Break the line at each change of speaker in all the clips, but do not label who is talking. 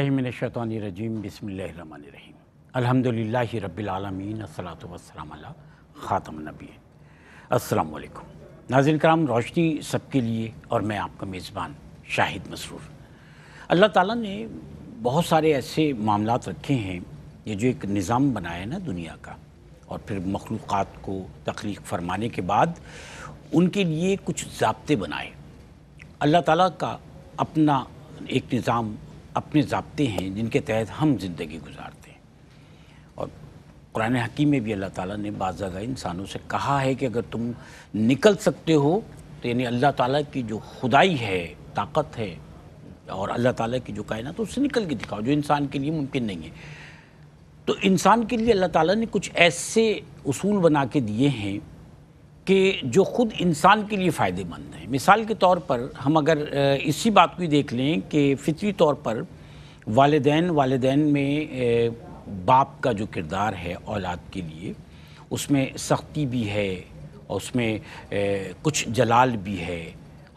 अज़बिल्लिमिनशतरजीम बसमीम अलहमदिल्ला रबालमीन असलातम ख़ातम नबी असलकुम नाजिन कराम रोशनी सबके लिए और मैं आपका मेज़बान शाहिद मसरूर अल्लाह ताला ने बहुत सारे ऐसे मामला रखे हैं ये जो एक निज़ाम बनाया ना दुनिया का और फिर मखलूक़ को तख्लीक फरमाने के बाद उनके लिए कुछ जबते बनाए अल्लाह ताला का अपना एक निज़ाम अपने जबते हैं जिनके तहत हम ज़िंदगी गुजारते हैं और कुरान हकीम में भी अल्लाह ताला ने ज़्यादा इंसानों से कहा है कि अगर तुम निकल सकते हो तो यानी अल्लाह ताला की जो खुदाई है ताकत है और अल्लाह ताला की जो कायनात तो उससे निकल के दिखाओ जो इंसान के लिए मुमकिन नहीं है तो इंसान के लिए अल्लाह ताला ने कुछ ऐसे उसूल बना के दिए हैं कि जो खुद इंसान के लिए फ़ायदेमंद हैं मिसाल के तौर पर हम अगर इसी बात को देख लें कि फितरी तौर पर वालदेन वालदेन में बाप का जो किरदार है औलाद के लिए उसमें सख्ती भी है और उसमें कुछ जलाल भी है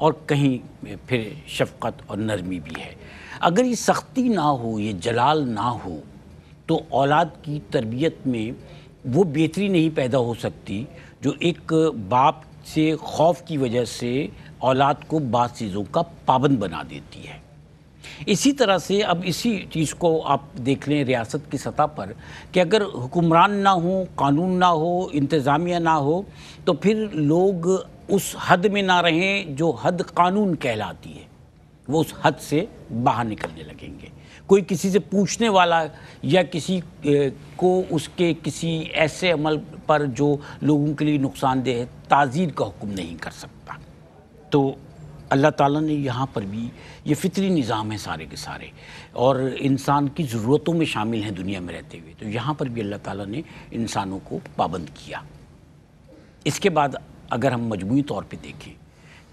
और कहीं फिर शफकत और नरमी भी है अगर ये सख्ती ना हो ये जलाल ना हो तो औलाद की तरबियत में वो बेहतरी नहीं पैदा हो सकती जो एक बाप से खौफ की वजह से औलाद को बाद चीज़ों का पाबंद बना देती है इसी तरह से अब इसी चीज़ को आप देख लें रियासत की सतह पर कि अगर हुक्मरान ना हो कानून ना हो इंतज़ामिया ना हो तो फिर लोग उस हद में ना रहें जो हद कानून कहलाती है वो उस हद से बाहर निकलने लगेंगे कोई किसी से पूछने वाला या किसी को उसके किसी ऐसे अमल पर जो लोगों के लिए नुकसानदेह है ताज़ीर का हुक्म नहीं कर सकता तो अल्लाह ताला ने यहाँ पर भी ये फितरी निज़ाम है सारे के सारे और इंसान की ज़रूरतों में शामिल हैं दुनिया में रहते हुए तो यहाँ पर भी अल्लाह ताला ने इंसानों को पाबंद किया इसके बाद अगर हम मजमू तौर पे देखें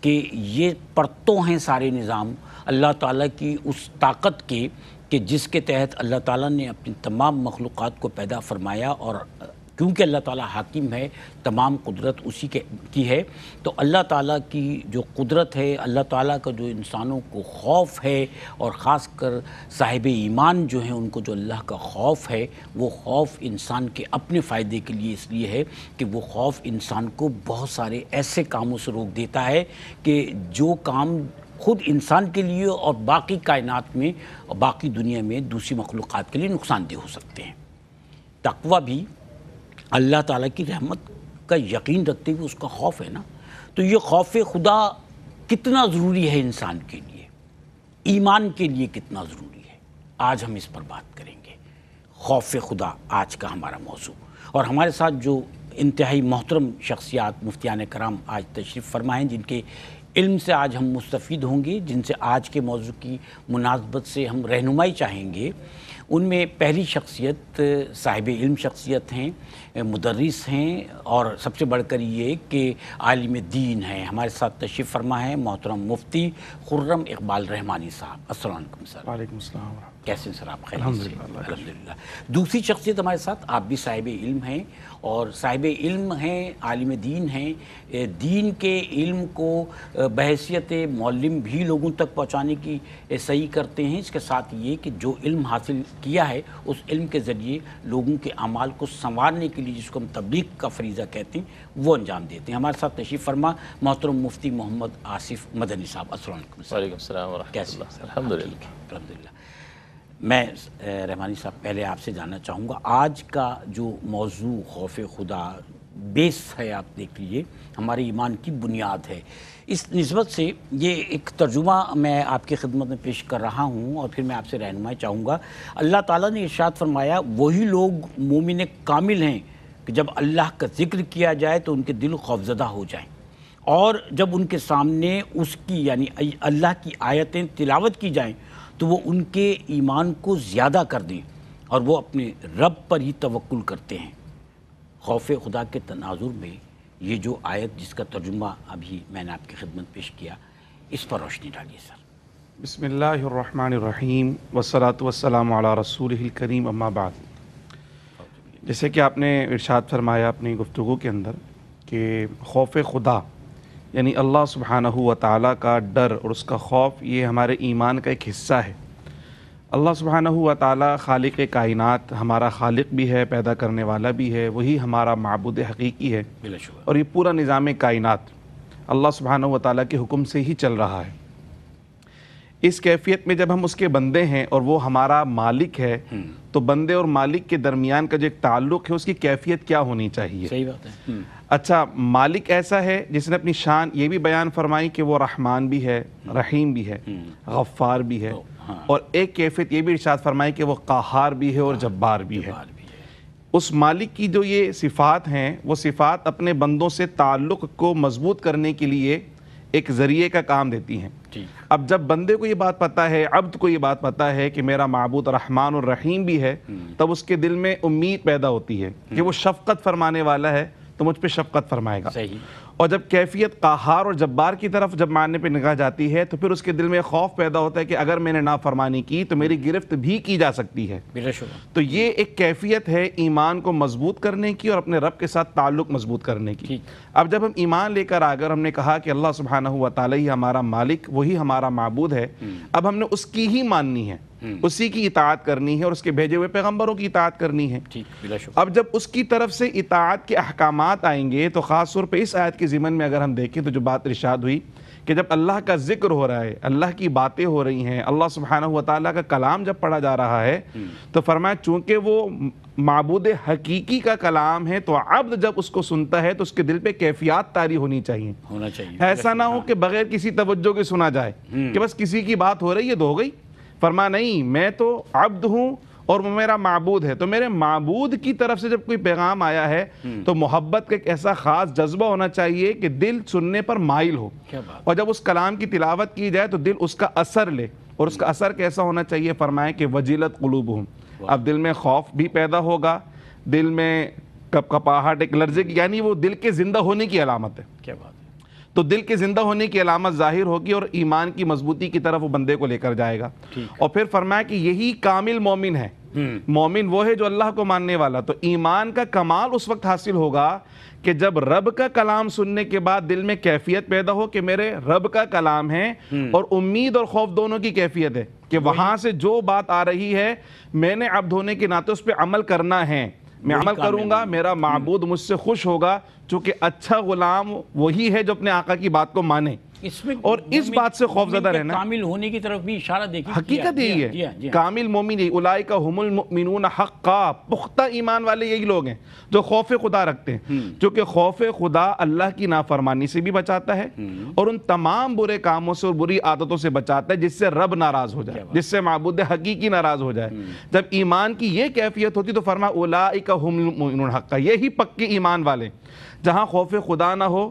कि ये परतों हैं सारे निज़ाम अल्लाह ताला की उस ताकत के कि जिसके तहत अल्लाह ताला ने अपनी तमाम मखलूक़ को पैदा फरमाया और क्योंकि अल्लाह ताला हाकिम है तमाम कुदरत उसी के की है तो अल्लाह ताला की जो कुदरत है अल्लाह ताला का जो इंसानों को खौफ है और ख़ास कर साहिब ईमान जो हैं उनको जो अल्लाह का खौफ है वो खौफ इंसान के अपने फ़ायदे के लिए इसलिए है कि वो खौफ इंसान को बहुत सारे ऐसे कामों से रोक देता है कि जो काम खुद इंसान के लिए और बाकी कायनात में और बाकी दुनिया में दूसरी मखलूक़ के लिए नुकसानदेह हो सकते हैं तकवा भी अल्लाह ताला की रहमत का यकीन रखते हुए उसका खौफ है ना तो ये खौफ खुदा कितना ज़रूरी है इंसान के लिए ईमान के लिए कितना ज़रूरी है आज हम इस पर बात करेंगे खौफ खुदा आज का हमारा मौजू और हमारे साथ जो इंतहाई मोहतरम शख्सियात मुफ्तियान कराम आज तशरीफ़ फरमाएँ जिनके इल्म से आज हम मुस्तफ़ होंगे जिनसे आज के मौजू की मुनासबत से हम रहनुमाई चाहेंगे उनमें पहली शख्सियत साहिब इल्म शख्सियत हैं मदरस हैं और सबसे बढ़कर ये कि आलिम दीन हैं हमारे साथ तशरीफ़ फरमा है मोहतरम मुफ्ती खुर्रम इकबाल रहमानी साहब असल सर वालेकुम कैसे सर आप अलहमदिल्ला दूसरी शख्सियत हमारे साथ आप भी साहिब इल्म हैं और साहिब इल्म हैं आलिम दीन हैं दीन के इल्म को बहसीत मौलम भी लोगों तक पहुँचाने की सही करते हैं इसके साथ ये कि जो इल्म हासिल किया है उस इल्म के ज़रिए लोगों के अमाल को संवारने के लिए जिसको हम तबलीग का फरीज़ा कहते हैं वो अंजाम देते हैं हमारे साथ तशीफ़ फरमा मोहतरम मुफ्ती मोहम्मद आसिफ मदनी साहब असल कैसे अलहमदिल्ला मैं रहमानी साहब पहले आपसे जानना चाहूँगा आज का जो मौजू खौफ खुदा बेस है आप देख लीजिए हमारे ईमान की बुनियाद है इस नस्बत से ये एक तर्जुमा मैं आपकी खिदमत में पेश कर रहा हूँ और फिर मैं आपसे रहनुमाई चाहूँगा अल्लाह ताला ने इर्शाद फरमाया वही लोग मोमिन कामिल हैं कि जब अल्लाह का जिक्र किया जाए तो उनके दिल खौफजदा हो जाए और जब उनके सामने उसकी यानी अल्लाह की आयतें तिलावत की जाएँ तो वो उनके ईमान को ज़्यादा कर दें और वो अपने रब पर ही तवक्ल करते हैं खौफ खुदा के तनाजुर में ये जो आयत जिसका तर्जुमा अभी मैंने आपकी खिदमत पेश किया इस पर रोशनी डालिए
सर बसमीम वसलात वसलम रसूल करीम अम्माबाद जैसे कि आपने इरशाद फरमाया अपनी गुफ्तु के अंदर कि खौफ खुदा यानी अल्लाह सुबहाना हुआ का डर और उसका खौफ ये हमारे ईमान का एक हिस्सा है अल्लाह सुबहाना हुआ ताली खालिक कायनत हमारा खालिक भी है पैदा करने वाला भी है वही हमारा मबूद हकीकी है और ये पूरा निज़ाम कायनत अल्लाह सुबहाना हुआ ताली के हुक्म से ही चल रहा है इस कैफियत में जब हम उसके बंदे हैं और वो हमारा मालिक है हम्म। तो बंदे और मालिक के दरमियान का जो एक ताल्लुक है उसकी कैफियत क्या होनी चाहिए सही बात है हम्म। अच्छा मालिक ऐसा है जिसने अपनी शान ये भी बयान फरमाई कि वो रहमान भी है रहीम भी है हम्म। गफ्फार भी है तो, हाँ। और एक कैफियत ये भी इर्शाद फरमाई कि वो काहार भी है और हाँ, जब्बार भी है उस मालिक की जो ये सिफ़ात हैं वो सिफ़ात अपने बंदों से ताल्लुक़ को मजबूत करने के लिए एक ज़रिए का काम देती हैं अब जब बंदे को ये बात पता है अब्द को ये बात पता है कि मेरा मबूद रहमान और रहीम भी है हम्म। तब उसके दिल में उम्मीद पैदा होती है कि हम्म। वो शफकत फरमाने वाला है तो मुझ पर शफकत फरमाएगा सही और जब कैफियत काहार और जब्बार की तरफ जब मानने पर निगाह जाती है तो फिर उसके दिल में खौफ पैदा होता है कि अगर मैंने नाफरमानी की तो मेरी गिरफ्त भी की जा सकती है तो ये एक कैफियत है ईमान को मजबूत करने की और अपने रब के साथ ताल्लुक मजबूत करने की अब जब हम ईमान लेकर आकर हमने कहा कि अल्लाह सुबहाना हुआ ताली ही हमारा मालिक वही हमारा मबूद है हम्म। अब हमने उसकी ही माननी है हम्म। उसी की इतात करनी है और उसके भेजे हुए पैगम्बरों की इतात करनी है अब जब उसकी तरफ से इतात के अहकाम आएंगे तो ख़ास तौर पर इस आयत के ज़िमन में अगर हम देखें तो जो बात इर्शाद हुई कि जब अल्लाह का जिक्र हो रहा है अल्लाह की बातें हो रही हैं अल्लाह सुबहाना ताली का कलाम जब पढ़ा जा रहा है हम्म। तो फरमाया चूँकि वो मबूद हकीकी का कलाम है तो अब्द जब उसको सुनता है तो उसके दिल पे कैफियत तारी होनी चाहिए होना चाहिए ऐसा ना हो कि बगैर किसी तवज्जो के सुना जाए हम्म। कि बस किसी की बात हो रही है तो हो गई फरमा नहीं मैं तो अब्द हूँ और वो मेरा मबूद है तो मेरे मबूद की तरफ से जब कोई पैगाम आया है हम्म। तो मोहब्बत का एक ऐसा ख़ास जज्बा होना चाहिए कि दिल सुनने पर माइल हो और जब उस कलाम की तिलावत की जाए तो दिल उसका असर ले और उसका हम्म। असर कैसा होना चाहिए फरमाए कि वजीलत कलूब हूँ अब दिल में खौफ भी पैदा होगा दिल में कप कपाहट एक लर्जे की यानी वो दिल के ज़िंदा होने की अलामत है क्या बात तो दिल के ज़िंदा होने की अलामत ज़ाहिर होगी और ईमान की मजबूती की तरफ वो बंदे को लेकर जाएगा और फिर फरमाया कि यही कामिल मोमिन है हम्म। मोमिन वो है जो अल्लाह को मानने वाला तो ईमान का कमाल उस वक्त हासिल होगा कि जब रब का कलाम सुनने के बाद दिल में कैफियत पैदा हो कि मेरे रब का कलाम है हम्म। और उम्मीद और खौफ दोनों की कैफियत है कि वहां से जो बात आ रही है मैंने अब धोने के नाते उस पर अमल करना है मैं अमल करूंगा मेरा मबूद हम्म। मुझसे खुश होगा चूंकि अच्छा गुलाम वही है जो अपने आका की बात को माने इसमें और इस बात से खौफजदा रहना
कामिल होने की तरफ भी इशारा देखिए
हकीकत हाँ, यही है हाँ, हाँ, कामिल मोमिन यही उलाई का हमन हक का पुख्ता ईमान वाले यही लोग हैं जो खौफ खुदा रखते हैं क्योंकि हम्म। खौफ खुदा अल्लाह की नाफरमानी से भी बचाता है हम्म। और उन तमाम बुरे कामों से और बुरी आदतों से बचाता है जिससे रब नाराज हो जाए जिससे मबूद हकीकी नाराज हो जाए हम्म। जब ईमान की ये कैफियत होती तो फरमा उलाई का हमन हक का यही पक्के ईमान वाले जहाँ खौफ खुदा ना हो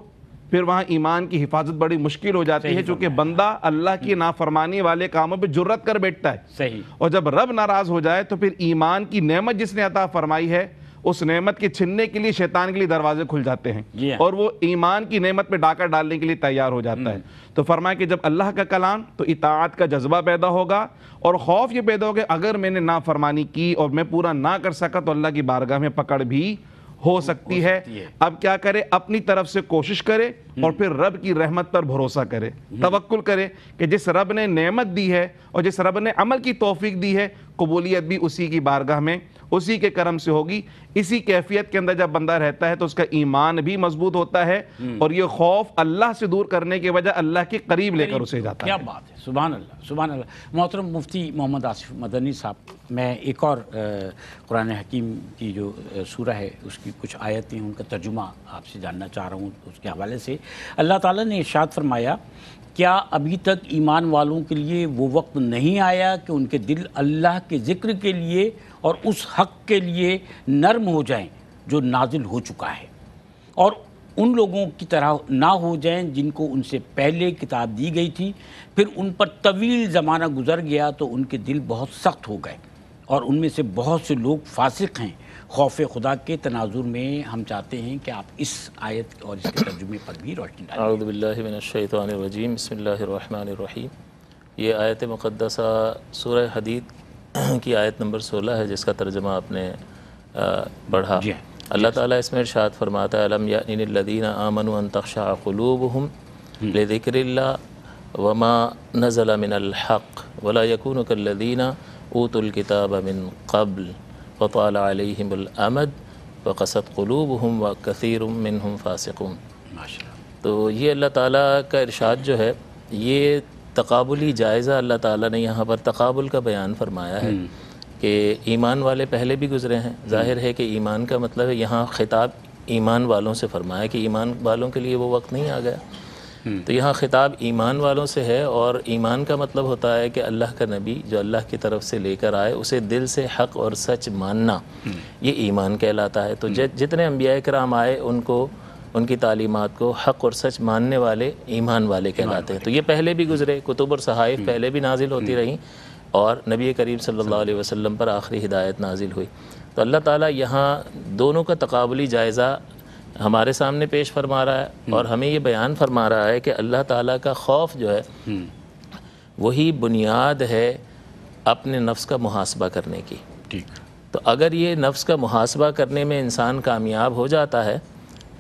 फिर वहाँ ईमान की हिफाजत बड़ी मुश्किल हो जाती है चूंकि बंदा अल्लाह की हम्म। नाफरमानी वाले कामों पर जुर्रत कर बैठता है सही और जब रब नाराज़ हो जाए तो फिर ईमान की नेमत जिसने अता फरमाई है उस नेमत के छिनने के लिए शैतान के लिए दरवाजे खुल जाते हैं हाँ। और वो ईमान की नेमत पे डाका डालने के लिए तैयार हो जाता है हम्म। तो फरमाया कि जब अल्लाह का कलाम तो इतात का जज्बा पैदा होगा और खौफ ये पैदा होगा अगर मैंने नाफरमानी की और मैं पूरा ना कर सका तो अल्लाह की बारगाह में पकड़ भी हो सकती है।, अब क्या करें अपनी तरफ से कोशिश करें और हम्म। फिर रब की रहमत पर भरोसा करे हम्म। तवक्ल करे कि जिस रब ने नेमत दी है और जिस रब ने अमल की तोफीक दी है कबूलियत भी उसी की बारगाह में उसी के करम से होगी इसी कैफियत के अंदर जब बंदा रहता है तो उसका ईमान भी मजबूत होता है हम्म। और ये खौफ अल्लाह से दूर करने की वजह अल्लाह के करीब लेकर उसे जाता क्या है क्या बात है सुबह अल्लाह सुबह अल्लाह मोहतरम मुफ्ती मोहम्मद आसिफ मदनी
साहब मैं एक और कुरान हकीम की जो सूरह है उसकी कुछ आयतें उनका तर्जुमा आपसे जानना चाह रहा हूँ उसके हवाले से अल्लाह ताला ने इशाद फरमाया क्या अभी तक ईमान वालों के लिए वो वक्त नहीं आया कि उनके दिल अल्लाह के ज़िक्र के लिए और उस हक के लिए नर्म हो जाएं जो नाजिल हो चुका है और उन लोगों की तरह ना हो जाएं जिनको उनसे पहले किताब दी गई थी फिर उन पर तवील ज़माना गुजर गया तो उनके दिल बहुत सख्त हो गए और उनमें से बहुत से लोग फासिक हैं खौफ खुदा के तनाजुर में हम चाहते हैं कि आप इस आयत और इसके तर्जुमे पर भी रोशनी
डालेंजीम ये आयत मुक़दसा सूर हदीद की आयत नंबर 16 है जिसका तर्जमा आपने बढ़ा हाँ। अल्लाह ताला इसमें इरशाद फरमाता है अलम आमन तख्शाकलूब हम हम्म। लेदिक्रिल्ला वमा नजल मिनल हक़ वला यकून कल्लदीना ऊतुल किताब मिन कबल वताल अलहमद वक़सत क़लूब हम व कसर मिन हम फ़ासकून तो ये अल्लाह ताला का इरशाद जो है ये तकबुली जायज़ा अल्लाह ताला ने यहाँ पर तकबुल का बयान फरमाया है कि ईमान वाले पहले भी गुजरे हैं जाहिर है कि ईमान का मतलब है यहाँ खिताब ईमान वालों से फरमाया कि ईमान वालों के लिए वो वक्त नहीं आ गया तो यहाँ ख़िताब ईमान वालों से है और ईमान का मतलब होता है कि अल्लाह का नबी जो अल्लाह की तरफ से लेकर आए उसे दिल से हक़ और सच मानना ये ईमान कहलाता है तो जितने अम्बिया कराम आए उनको उनकी तालीमत को हक़ और सच मानने वाले ईमान वाले कहलाते हैं तो ये पहले भी गुजरे कुतुब और सहाइफ हम्म। पहले भी नाजिल होती हम्म। रहीं और नबी करीम सल्लल्लाहु अलैहि वसल्लम पर आखिरी हिदायत नाजिल हुई तो अल्लाह ताला यहाँ दोनों का तकबली जायज़ा हमारे सामने पेश फरमा रहा है हम्म। और हमें ये बयान फरमा रहा है कि अल्लाह ताला का खौफ जो है हम्म। वही बुनियाद है अपने नफ्स का मुहासबा करने की ठीक तो अगर ये नफ्स का मुहासबा करने में इंसान कामयाब हो जाता है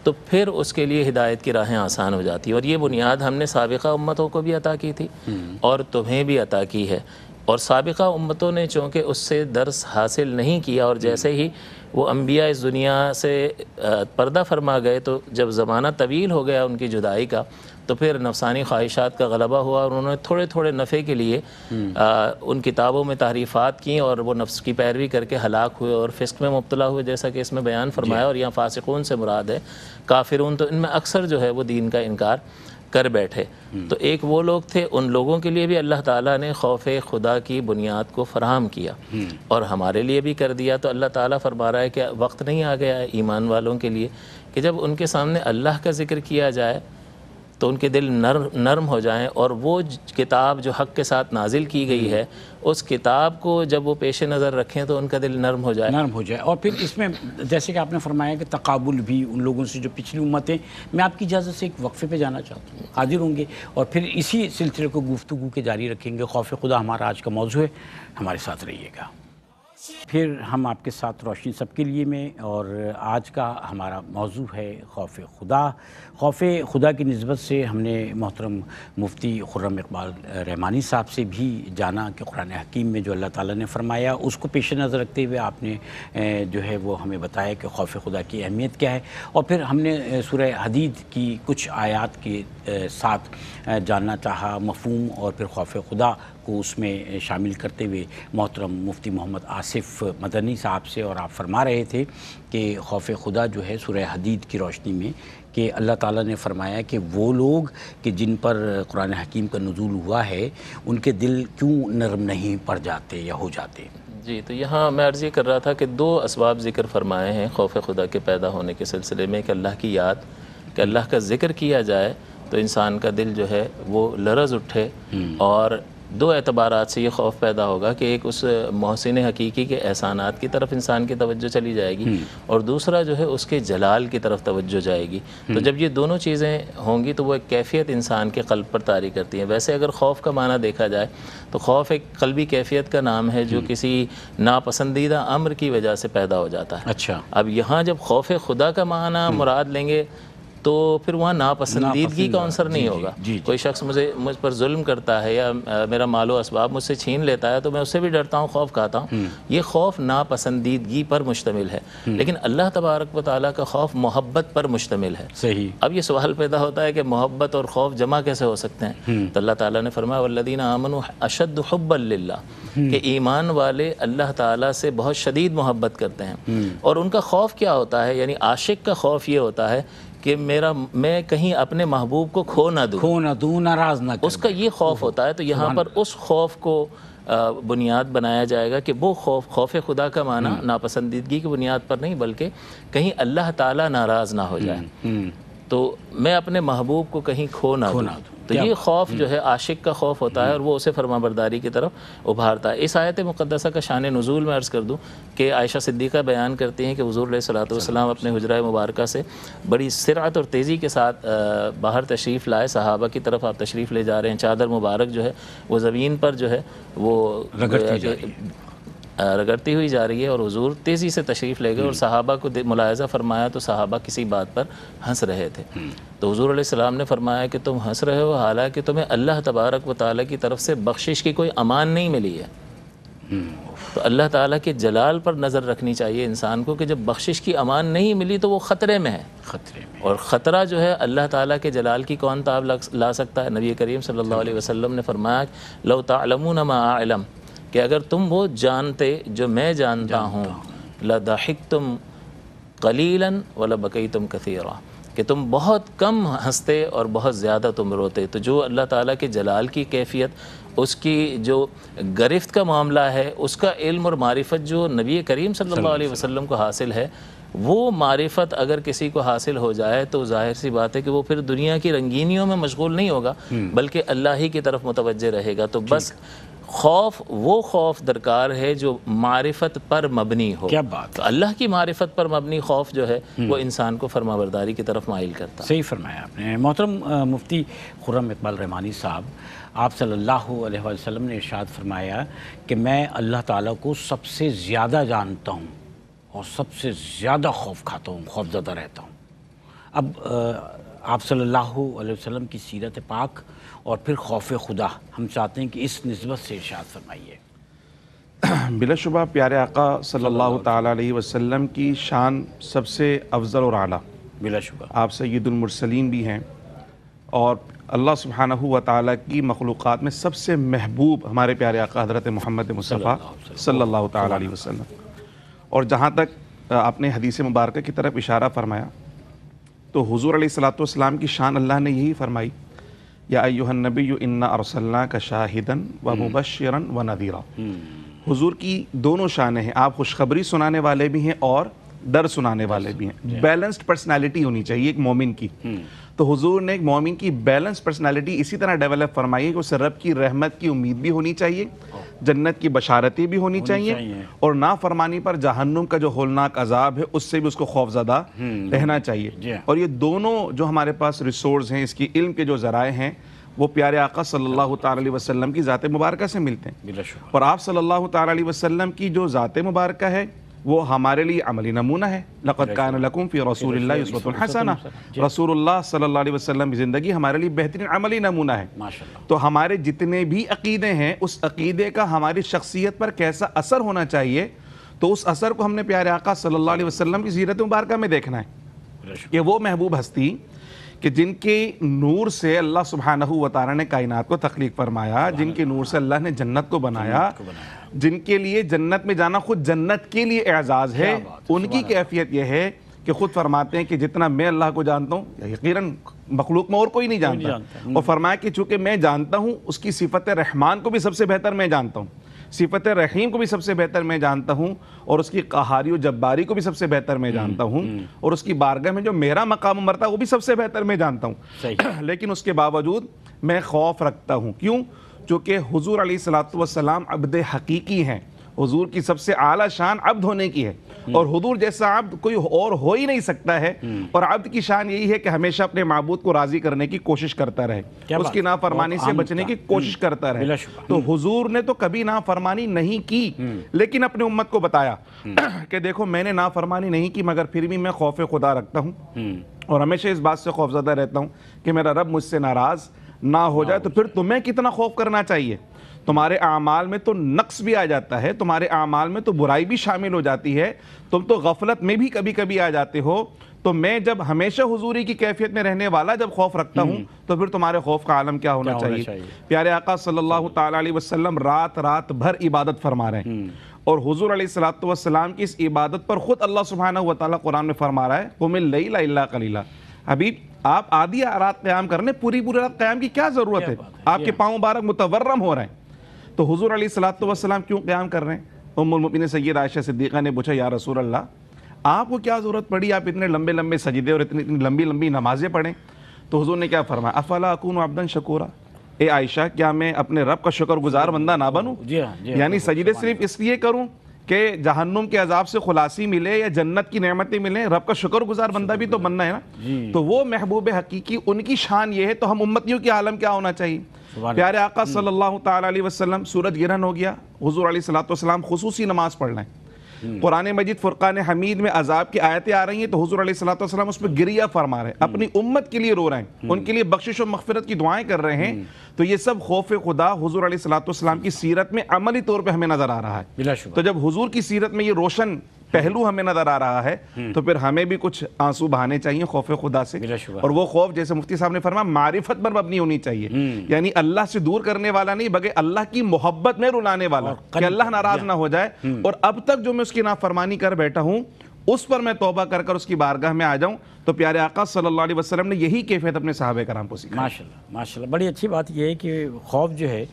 तो फिर उसके लिए हिदायत की राहें आसान हो जाती हैं और ये बुनियाद हमने सबका उम्मतों को भी अता की थी हम्म। और तुम्हें भी अता की है और सबका उम्मतों ने चूँकि उससे दर्स हासिल नहीं किया और जैसे ही वो अम्बिया इस दुनिया से पर्दा फरमा गए तो जब ज़माना तवील हो गया उनकी जुदाई का तो फिर नफसानी ख्वाहिशात का गलबा हुआ और उन्होंने थोड़े थोड़े नफ़े के लिए आ, हम्म। उन किताबों में तारीफ़ात की और वो नफ्स की पैरवी करके हलाक हुए और फिस्क में मुबतला हुए जैसा कि इसमें बयान फरमाया और यहाँ फासिकून से मुराद है काफिरून तो इनमें अक्सर जो है वो दीन का इनकार कर बैठे हम्म। तो एक वो लोग थे उन लोगों के लिए भी अल्लाह ताला ने खौफ खुदा की बुनियाद को फराहम किया हम्म। और हमारे लिए भी कर दिया तो अल्लाह ताला फरमा रहा है कि वक्त नहीं आ गया है ईमान वालों के लिए कि जब उनके सामने अल्लाह का जिक्र किया जाए तो उनके दिल नर नर्म हो जाएं और वो किताब जो हक के साथ नाजिल की गई हम्म। है उस किताब को जब वो पेश नज़र रखें तो उनका दिल नरम हो जाए नरम हो जाए और फिर इसमें जैसे कि आपने फरमाया कि तकबुल
भी उन लोगों से जो पिछली उम्मतें मैं आपकी इजाज़त से एक वक्फ़े पे जाना चाहता हूँ हाजिर होंगे और फिर इसी सिलसिले को गुफ्तु के जारी रखेंगे खौफ खुदा हमारा आज का मौजू है हमारे साथ रहिएगा फिर हम आपके साथ रोशनी सबके लिए में और आज का हमारा मौजू है खौफ खुदा खौफ खुदा की नस्बत से हमने मोहतरम मुफ्ती खुर्रम इकबाल रहमानी साहब से भी जाना कि कुरान हकीम में जो अल्लाह ताला ने फरमाया उसको पेश नज़र रखते हुए आपने जो है वो हमें बताया कि खौफ खुदा की अहमियत क्या है और फिर हमने सूर्य हदीद की कुछ आयात के साथ जानना चाहा मफहम और फिर खौफ खुदा को उसमें शामिल करते हुए मोहतरम मुफ्ती मोहम्मद आसिफ मदनी साहब से और आप फरमा रहे थे कि खौफ खुदा जो है सुरह हदीद की रोशनी में कि अल्लाह ताला ने फरमाया कि वो लोग कि जिन पर कुरान हकीम का नजूल हुआ है उनके दिल क्यों नरम नहीं पड़ जाते या हो जाते
जी तो यहाँ मैं अर्ज़ ये कर रहा था कि दो इसबाब ज़िक्र फरमाए हैं खौफ खुदा के पैदा होने के सिलसिले में कि अल्लाह की याद कि अल्लाह का ज़िक्र किया जाए तो इंसान का दिल जो है वो लरज उठे हम्म। और दो एतबार से ये खौफ पैदा होगा कि एक उस महसिन हकीकी के एहसानात की तरफ इंसान की तवज्जो चली जाएगी हम्म। और दूसरा जो है उसके जलाल की तरफ तवज्जो जाएगी तो हम्म। जब ये दोनों चीज़ें होंगी तो वो एक कैफियत इंसान के कल्ब पर तारी करती है वैसे अगर खौफ का माना देखा जाए तो खौफ एक कल्बी कैफियत का नाम है जो हम्म। किसी नापसंदीदा अम्र की वजह से पैदा हो जाता है अच्छा अब यहाँ जब खौफ खुदा का माना मुराद लेंगे तो फिर वहाँ नापसंदीदगी का आंसर नहीं होगा कोई शख्स मुझे मुझ पर जुल्म करता है या मेरा मालो इसबाब मुझसे छीन लेता है तो मैं उससे भी डरता हूँ खौफ खाता हूँ हम्म। ये खौफ नापसंदीदगी पर मुश्तमिल है हम्म। लेकिन अल्लाह तबारक वाली का खौफ मोहब्बत पर मुश्तमिल है सही अब ये सवाल पैदा होता है कि मोहब्बत और खौफ जमा कैसे हो सकते हैं हम्म। तो अल्लाह ताला ने फरमाया वल्लिन आमन अशद हब्बल्ला कि ईमान वाले अल्लाह ताला से बहुत शदीद मोहब्बत करते हैं और उनका खौफ क्या होता है यानी आशिक का खौफ ये होता है कि मेरा मैं कहीं अपने महबूब को खो ना दूँ खो ना दूँ नाराज़ ना उसका ये खौफ होता है तो यहाँ पर उस खौफ को बुनियाद बनाया जाएगा कि वो खौफ खौफ खुदा का माना हम्म। नापसंदीदगी की बुनियाद पर नहीं बल्कि कहीं अल्लाह ताला नाराज़ ना हो जाए हम्म, हम्म। तो मैं अपने महबूब को कहीं खो ना खो ना तो ये खौफ जो हम्म। है आशिक का खौफ होता है और वो उसे फरमाबरदारी की तरफ उभारता है इस आयत मुकदसा का शान नज़ुल में अर्ज़ कर दूँ कि आयशा सिद्दीक़ा बयान करती हैं कि हजूर सलाम अपने हजरा मुबारक से बड़ी सिरात और तेज़ी के साथ बाहर तशरीफ़ लाए सहाबा की तरफ आप तशरीफ़ ले जा रहे हैं चादर मुबारक जो है वो ज़मीन पर जो है वो रगड़ती हुई जा रही है और हजूर तेज़ी से तशरीफ़ ले गए और हम्म। साहबा को मुलायजा फरमाया तो साहबा किसी बात पर हंस रहे थे हम्म। तो हजूर आसमाम ने फरमाया कि तुम हंस रहे हो हालांकि तुम्हें अल्लाह तबारक व ताली की तरफ से बख्शिश की कोई अमान नहीं मिली है हम्म। तो अल्लाह ताला के जलाल पर नज़र रखनी चाहिए इंसान को कि जब बख्शिश की अमान नहीं मिली तो वो ख़तरे में है ख़तरे में और ख़तरा जो है अल्लाह ताला के जलाल की कौन ताब ला सकता है नबी करीम सल्लल्लाहु अलैहि वसल्लम ने फरमाया लौ तालमून कि अगर तुम वो जानते जो मैं जानता हूँ लदाहिक तुम कलीलन व लबकई तुम कसीरा कि तुम बहुत कम हंसते और बहुत ज़्यादा तुम रोते तो जो अल्लाह ताला के जलाल की कैफियत उसकी जो गरिफ्त का मामला है उसका इल्म और मारिफत जो नबी करीम सल्लल्लाहु अलैहि वसल्लम को हासिल है वो मारिफत अगर किसी को हासिल हो जाए तो जाहिर सी बात है कि वो फिर दुनिया की रंगीनियों में मशगूल नहीं होगा हम्म। बल्कि अल्लाह ही की तरफ मुतवजह रहेगा तो बस खौफ वो खौफ दरकार है जो मारिफत पर मबनी हो क्या बात तो अल्लाह की मारिफत पर मबनी खौफ जो है हम्म। वो इंसान को फरमाबरदारी की तरफ माइल करता सही फरमाया आपने मोहतरम मुफ्ती खुरम इकबाल रहमानी
साहब आप सल्लल्लाहु अलैहि वसल्लम ने इरशाद फरमाया कि मैं अल्लाह ताला को सबसे ज़्यादा जानता हूँ और सबसे ज़्यादा खौफ खाता हूँ खौफ ज़्यादा रहता हूँ अब आप सल्लल्लाहु अलैहि वसल्लम की सीरत पाक और फिर खौफ खुदा हम चाहते हैं कि इस नस्बत से इर्शाद फरमाइए
बिलाशुबा प्यारे आका सल्लल्लाहु अलैहि वसल्लम की शान सबसे अफजल और आला बिलाशुबा आप सैदुलमरसलिन भी हैं और अल्लाह सुबहाना ताली की मखलूक़ में सबसे महबूब हमारे प्यारे आका हज़रत मोहम्मद मुस्तफ़ा सल्लल्लाहु अलैहि वसल्लम और जहाँ तक आपने हदीस मुबारक की तरफ इशारा फरमाया तो हुजूर सलाम की शान अल्लाह ने यही फरमाई या अयुहन नबी इन्ना अरसल्ला का शाहिदन व मुबशरन व नदीरा हुजूर की दोनों शानें हैं आप खुशखबरी सुनाने वाले भी हैं और डर सुनाने वाले भी हैं बैलेंस्ड पर्सनालिटी होनी चाहिए एक मोमिन की hmm. तो हुजूर ने एक मोमिन की बैलेंस पर्सनालिटी इसी तरह डेवलप फरमाई है कि उसे रब की रहमत की उम्मीद भी होनी चाहिए जन्नत की बशारतें भी होनी, होनी चाहिए, चाहिए। और फरमानी पर जहन्नुम का जो होलनाक अजाब है उससे भी उसको खौफजदा हम्म। रहना चाहिए और ये दोनों जो हमारे पास रिसोर्स हैं इसकी इल्म के जो ज़राए हैं वो प्यारे आका सल्लल्लाहु अलैहि वसल्लम की ज़ात मुबारक से मिलते हैं और आप सल्लल्लाहु अलैहि वसल्लम की जो ज़ात मुबारक है वो हमारे लिए अमली नमूना है लक़त कान लकुम फ़ी रसूल हसना रसूल सल्ला वसलम की ज़िंदगी हमारे लिए बेहतरीन अमली नमूना है तो हमारे जितने भी अकीदे हैं उस अकीदे का हमारी शख्सियत पर कैसा असर होना चाहिए तो उस असर को हमने प्यारे आका सल्ला वसलम की जीरत मुबारक में देखना है कि वो महबूब हस्ती कि जिनके नूर से अल्लाह सुबहानहु वतारा ने कायनात को तख्लीक फरमाया जिनके नूर से अल्लाह ने जन्नत को बनाया जिनके लिए जन्नत में जाना खुद जन्नत के लिए एजाज़ है उनकी कैफियत यह है कि खुद फरमाते हैं कि जितना मैं अल्लाह को जानता हूँ यकीन मखलूक में और कोई नहीं जानता, जानता। हम्म। और फरमाया कि चूंकि मैं जानता हूँ उसकी सिफत रहमान को भी सबसे बेहतर मैं जानता हूँ सिफत रहीम को भी सबसे बेहतर मैं जानता हूँ और उसकी कहारी जब्बारी को भी सबसे बेहतर मैं हम्म, जानता हूँ हम्म। और उसकी बारगाह में जो मेरा मकाम मरता है वो भी सबसे बेहतर मैं जानता हूँ लेकिन उसके बावजूद मैं खौफ रखता हूँ क्यों चूँकि हजूर अलीसलाम अब्द हकीकी हैं हजूर की सबसे आला शान अब्द होने की है हम्म। और हजूर जैसा अब्द कोई और हो ही नहीं सकता है हम्म। और अब्द की शान यही है कि हमेशा अपने मबूद को राज़ी करने की कोशिश करता रहे उसकी नाफरमानी से बचने की हम्म। कोशिश करता रहे तो हजूर ने तो कभी नाफरमानी नहीं की लेकिन अपने उम्मत को बताया कि देखो मैंने नाफरमानी नहीं की मगर फिर भी मैं खौफ खुदा रखता हूँ और हमेशा इस बात से खौफजदा रहता हूँ कि मेरा रब मुझसे नाराज़ ना हो जाए तो फिर तुम्हें कितना खौफ करना चाहिए तुम्हारे अमाल में तो नक्स भी आ जाता है तुम्हारे अमाल में तो बुराई भी शामिल हो जाती है तुम तो गफलत में भी कभी कभी आ जाते हो तो मैं जब हमेशा हुजूरी की कैफियत में रहने वाला जब खौफ रखता हूँ हम्म। तो फिर तुम्हारे खौफ का आलम क्या होना, क्या चाहिए? होना चाहिए प्यारे आका सल्लल्लाहु अलैहि वसल्लम रात रात भर इबादत फरमा रहे हैं हम्म। और हजूर सलाम की इस इबादत पर ख़ुद अल्लाह सुबहाना वाली कुरान में फरमा रहा है कुमिल लई कलीला हबीब आप आधी रात क्याम कर लें पूरी पूरी रात क्याम की क्या जरूरत है आपके पाँव मुबारक मुतवर्रम हो रहे हैं तो हजूर अली सलाम क्यों क्याम कर रहे हैं उमिन सैद आयशा सिद्दीक़ा ने पूछा या रसूल अल्लाह आपको क्या ज़रूरत पड़ी आप इतने लंबे लंबे सजदे और इतनी इतनी लंबी लंबी नमाजें पढ़ें तो हजूर ने क्या फरमाया अफला अकून अब्दन शकूरा ए आयशा क्या मैं अपने रब का शुक्रगुजार बंदा ना बनूँ
हाँ, हाँ,
यानी हाँ, सजदे सिर्फ इसलिए करूँ कि जहन्नुम के अजाब से खुलासी मिले या जन्नत की नमतें मिले रब का शुक्र गुजार बंदा भी तो बनना है ना तो वो महबूब हकीकी उनकी शान ये है तो हम उम्मतियों के आलम क्या होना चाहिए प्यारे आका हम्म। सल्लल्लाहु अलैहि वसल्लम सूरज गिरहन हो गया हजूर सलाम खसूसी नमाज पढ़ लें हम्म। कुरान मजिद फुरकान हमीद में अजाब की आयतें आ रही हैं तो हजूर सलाम उस पर गिरिया फरमा रहे हैं हम्म। अपनी उम्मत के लिए रो रहे हैं हम्म। उनके लिए बख्शिश और मफफरत की दुआएं कर रहे हैं तो ये सब खौफ खुदा हजूर सलाम की सीरत में अमली तौर पर हमें नजर आ रहा है तो जब हजूर की सीरत में ये रोशन पहलू हमें नजर आ रहा है हम्म। तो फिर हमें भी कुछ आंसू बहाने चाहिए खौफ खुदा से और वो खौफ जैसे मुफ्ती साहब ने फरमा मारिफत पर मबनी होनी चाहिए हम्म। यानी अल्लाह से दूर करने वाला नहीं बगे अल्लाह की मोहब्बत में रुलाने वाला कि अल्लाह नाराज ना हो जाए हम्म। और अब तक जो मैं उसकी नाफरमानी कर बैठा हूँ उस पर मैं तोबा कर कर उसकी बारगाह में आ जाऊं तो प्यारे आका सल्लल्लाहु अलैहि वसल्लम ने यही कैफियत अपने साहब कराम को सीखा माशाल्लाह
माशाल्लाह बड़ी अच्छी बात यह है कि खौफ जो है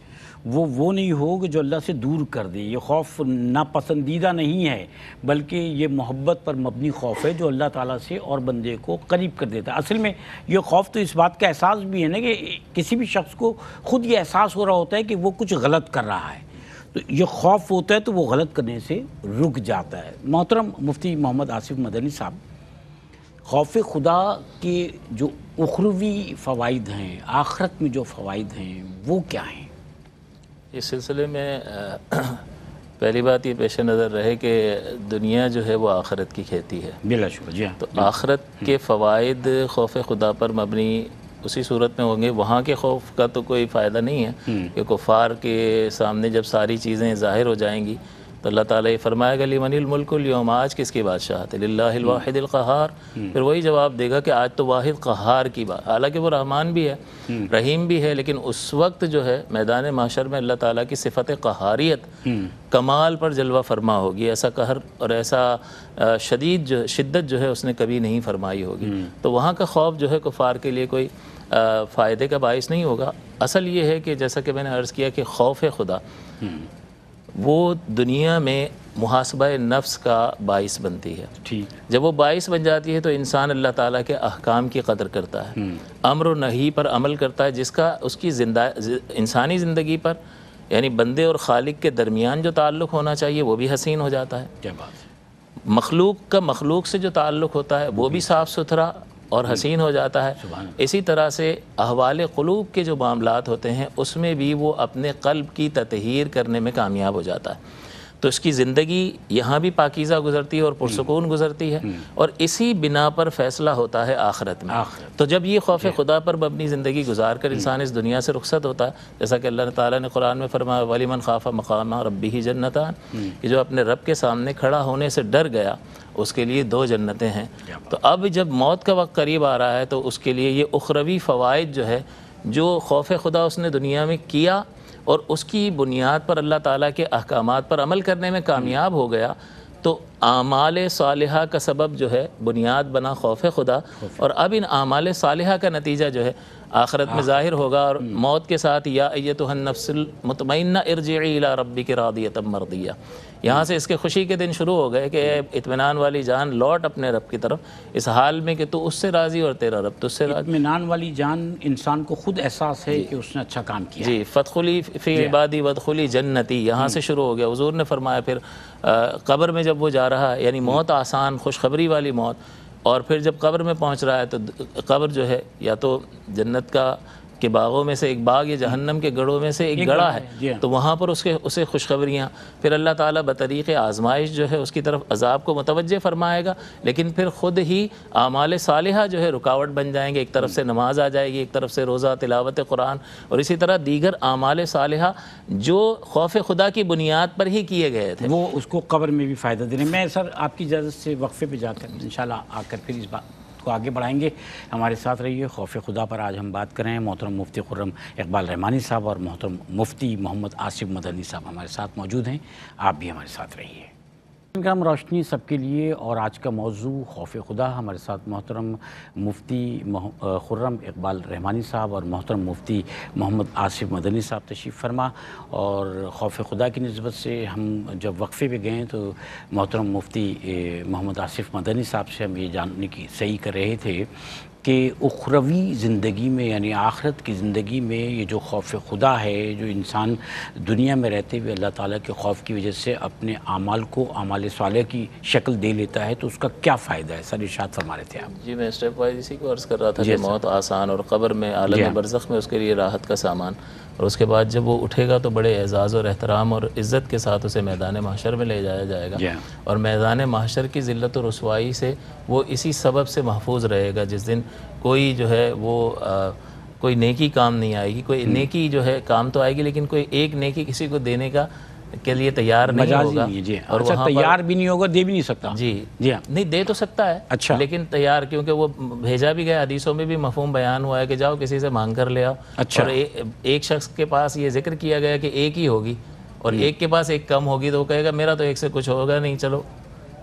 वो वो नहीं हो कि जो अल्लाह से दूर कर दे ये खौफ नापसंदीदा नहीं है बल्कि ये मोहब्बत पर मबनी खौफ है जो अल्लाह ताला से और बंदे को करीब कर देता है असल में ये खौफ तो इस बात का एहसास भी है ना कि किसी भी शख्स को खुद ये एहसास हो रहा होता है कि वो कुछ गलत कर रहा है तो ये खौफ होता है तो वो गलत करने से रुक जाता है मोहतरम मुफ्ती मोहम्मद आसिफ मदनी साहब खौफ खुदा के जो उखरवी फ़वाद हैं आखरत में जो फ़वाद हैं वो क्या हैं
इस सिलसिले में पहली बात ये पेश नज़र रहे कि दुनिया जो है वो आखरत की खेती है बिलाशुबा जी तो आखरत हम्म। के फ़वाद खौफ खुदा पर मबनी उसी सूरत में होंगे वहाँ के खौफ का तो कोई फ़ायदा नहीं है कि हम्म। कुफार के सामने जब सारी चीज़ें ज़ाहिर हो जाएंगी तो अल्लाह ताला फरमाएगा लिमनमल्कुलयम आज किसकी बादशाहत है हम्म। हम्म। फिर वही जवाब देगा कि आज तो वाहिद कहार की बात हालांकि वो रहमान भी है रहीम भी है लेकिन उस वक्त जो है मैदान माशर में अल्लाह ताला की सिफत कहारियत कमाल पर जलवा फरमा होगी ऐसा कहर और ऐसा शदीद जो शिद्दत जो है उसने कभी नहीं फरमाई होगी तो वहाँ का खौफ जो है कुफार के लिए कोई फ़ायदे का बायस नहीं होगा असल ये है कि जैसा कि मैंने अर्ज़ किया कि खौफ खुदा हम्म। वो दुनिया में मुहासबा नफ्स का बायस बनती है ठीक जब वो बायस बन जाती है तो इंसान अल्लाह ताला के अहकाम की कदर करता है हम्म। अमर नहीं पर अमल करता है जिसका उसकी जिंदा इंसानी ज़िंदगी पर यानी बंदे और खालिक के दरमियान जो ताल्लुक़ होना चाहिए वो भी हसीन हो जाता है क्या बात मखलूक का मखलूक से जो ताल्लुक़ होता है वो भी हम्म। साफ़ सुथरा और हसीन हो जाता है इसी तरह से अहवाल क़लूब के जो मामला होते हैं उसमें भी वो अपने कल्ब की ततहीर करने में कामयाब हो जाता है तो इसकी ज़िंदगी यहाँ भी पाकिज़ा गुजरती है और पुरसकून हम्म। गुजरती है हम्म। और इसी बिना पर फैसला होता है आखरत में तो जब ये खौफ खुदा पर अपनी ज़िंदगी गुजार कर हम्म। इंसान इस दुनिया से रुखसत होता है जैसा कि अल्लाह ताला ने कुरान में फरमाया मन खाफा मकाम रबी ही जन्नत कि जो अपने रब के सामने खड़ा होने से डर गया उसके लिए दो जन्नतें हैं तो अब जब मौत का वक्त करीब आ रहा है तो उसके लिए ये उखरवी फ़वाद जो है जो खौफ खुदा उसने दुनिया में किया और उसकी बुनियाद पर अल्लाह ताला के अहकाम पर अमल करने में कामयाब हो गया तो आमाल साल का सबब जो है बुनियाद बना खौफ खुदा और अब इन आमाल साल का नतीजा जो है आखरत में हाँ। ज़ाहिर होगा और हम्म। मौत के साथ या तो नफसल मतमना इरजला रबी के रादिया तब मर दिया यहाँ से इसके खुशी के दिन शुरू हो गए कि हम्म। इतमान वाली जान लौट अपने रब की तरफ इस हाल में कि तू उससे राज़ी और तेरा रब तुझसे इतमान वाली जान इंसान को
खुद एहसास है कि उसने अच्छा काम
किया जी फतखुली फ़ी इबादी वतखुली जन्नती यहाँ हम्म। से शुरू हो गया हजूर ने फरमाया फिर कब्र में जब वो जा रहा है यानी मौत आसान खुशखबरी वाली मौत और फिर जब कब्र में पहुंच रहा है तो कब्र जो है या तो जन्नत का के बागों में से एक बाग या जहन्नम के गढ़ों में से एक गढ़ा है हाँ। तो वहाँ पर उसके उसे खुशखबरियाँ फिर अल्लाह ताला बतरीक़ आजमाइश जो है उसकी तरफ अजाब को मतवज फरमाएगा लेकिन फिर ख़ुद ही आमाल साल जो है रुकावट बन जाएंगे एक तरफ से नमाज आ जाएगी एक तरफ से रोज़ा तिलावत कुरान और इसी तरह दीगर आमाल साल जो खौफ खुदा की बुनियाद पर ही किए गए थे वो उसको कबर में भी फ़ायदा दे हैं मैं सर आपकी इजाज़त से वक्फे पर जाकर इन आकर फिर इस बात इसको आगे
बढ़ाएंगे हमारे साथ रहिए खौफ खुदा पर आज हम बात करें मोहतरम मुफ्ती खुर्रम इकबाल रहमानी साहब और मोहतरम मुफ्ती मोहम्मद आसिफ मदनी साहब हमारे साथ मौजूद हैं आप भी हमारे साथ रहिए ग्राम रोशनी सबके लिए और आज का मौजू खौफ खुदा हमारे साथ मोहतरम मुफ्ती खुर्रम इकबाल रहमानी साहब और मोहतरम मुफ्ती मोहम्मद आसिफ मदनी साहब तशीफ़ फरमा और खौफ खुदा की नस्बत से हम जब वक्फ़े पे गए तो मोहतरम मुफ्ती मोहम्मद आसिफ मदनी साहब से हम ये जानने की सही कर रहे थे कि उखरवी ज़िंदगी में यानी आखरत की ज़िंदगी में ये जो खौफ खुदा है जो इंसान दुनिया में रहते हुए अल्लाह ताला के खौफ की वजह से अपने आमाल को आमाल साल की शक्ल दे लेता है तो उसका क्या फ़ायदा है सर इशाद फरमा रहे थे आप
जी मैं स्टेप वाइज इसी को अर्ज़ कर रहा था कि मौत आसान और कब्र में आलम हाँ। बरसख में उसके लिए राहत का सामान और उसके बाद जब वो उठेगा तो बड़े एजाज़ और एहतराम और इज़्ज़त के साथ उसे मैदान माशर में ले जाया जाएगा yeah. और मैदान माशर की ज़िल्त और रसवाई से वो इसी सबब से महफूज रहेगा जिस दिन कोई जो है वो आ, कोई नेकी काम नहीं आएगी कोई hmm. नेकी जो है काम तो आएगी लेकिन कोई एक नेकी किसी को देने का के लिए तैयार नहीं होगा नहीं जी और अच्छा, तैयार भी नहीं होगा दे भी नहीं सकता जी जी हाँ नहीं दे तो सकता है अच्छा लेकिन तैयार क्योंकि वो भेजा भी गया हदीसों में भी मफहम बयान हुआ है कि जाओ किसी से मांग कर ले आओ अच्छा और ए, एक शख्स के पास ये जिक्र किया गया कि एक ही होगी और एक के पास एक कम होगी तो वो कहेगा मेरा तो एक से कुछ होगा नहीं चलो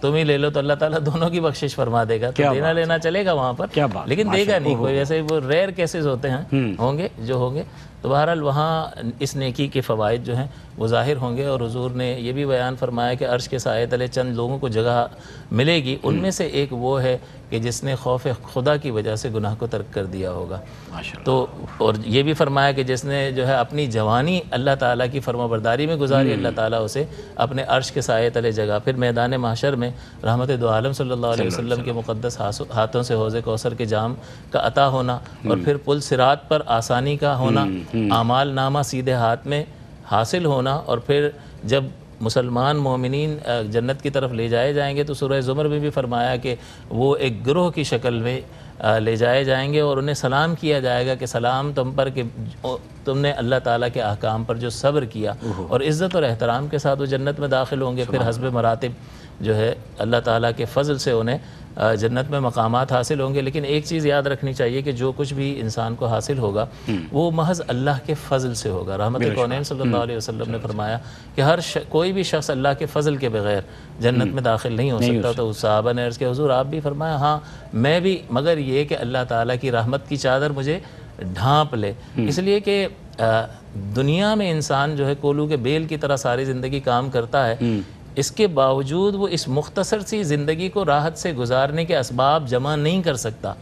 तुम ही ले लो तो अल्लाह ताला दोनों की बख्शिश फरमा देगा तो देना लेना चलेगा वहाँ पर क्या बात लेकिन देगा नहीं कोई वैसे वो रेयर केसेस होते हैं हम्म। होंगे जो होंगे तो बहरहाल वहाँ इस नेकी के फ़वाद जो हैं वो ज़ाहिर होंगे और हजूर ने यह भी बयान फरमाया कि अर्श के साय तले चंद लोगों को जगह मिलेगी हम्म। उनमें से एक वो है कि जिसने खौफ खुदा की वजह से गुनाह को तर्क कर दिया होगा तो और ये भी फरमाया कि जिसने जो है अपनी जवानी अल्लाह ताला की फर्माबरदारी में गुजारी हम्म। अल्लाह ताला उसे अपने अर्श के साय तले जगह फिर मैदान माशर में रहमत दो आलम सल्ला वसम के मुक़दस हाथों से हौज़ कौसर के जाम का अता होना और हम्म। फिर पुल सिरात पर आसानी का होना हम्म, आमाल नामा सीधे हाथ में हासिल होना और फिर जब मुसलमान मोमिन जन्नत की तरफ ले जाए जाएंगे तो सुरह ज़ुमर में भी फरमाया कि वो एक ग्रोह की शक्ल में ले जाए जाएंगे और उन्हें सलाम किया जाएगा कि सलाम तुम पर कि तुमने अल्लाह ताला के अहकाम पर जो सब्र किया और इज़्ज़त और एहतराम के साथ वो जन्नत में दाखिल होंगे फिर हसब मरातब जो है अल्लाह ताला के फ़ज़ल से उन्हें जन्नत में मकाम हासिल होंगे लेकिन एक चीज़ याद रखनी चाहिए कि जो कुछ भी इंसान को हासिल होगा हम्म। वो महज अल्लाह के फजल से होगा रहमत कौन हम्म। सल्ला वसलम ने फरमाया कि हर कोई भी शख्स अल्लाह के फजल के बगैर जन्नत हम्म। में दाखिल नहीं हो सकता तो उस साहबा ने अर्ज़ के हजूर आप भी फरमाया हाँ मैं भी मगर ये कि अल्लाह ताली की रहमत की चादर मुझे ढांप ले इसलिए कि दुनिया में इंसान जो है कोलू के बेल की तरह सारी ज़िंदगी काम करता है इसके बावजूद वो इस मुख्तसर सी ज़िंदगी को राहत से गुजारने के असबाब जमा नहीं कर सकता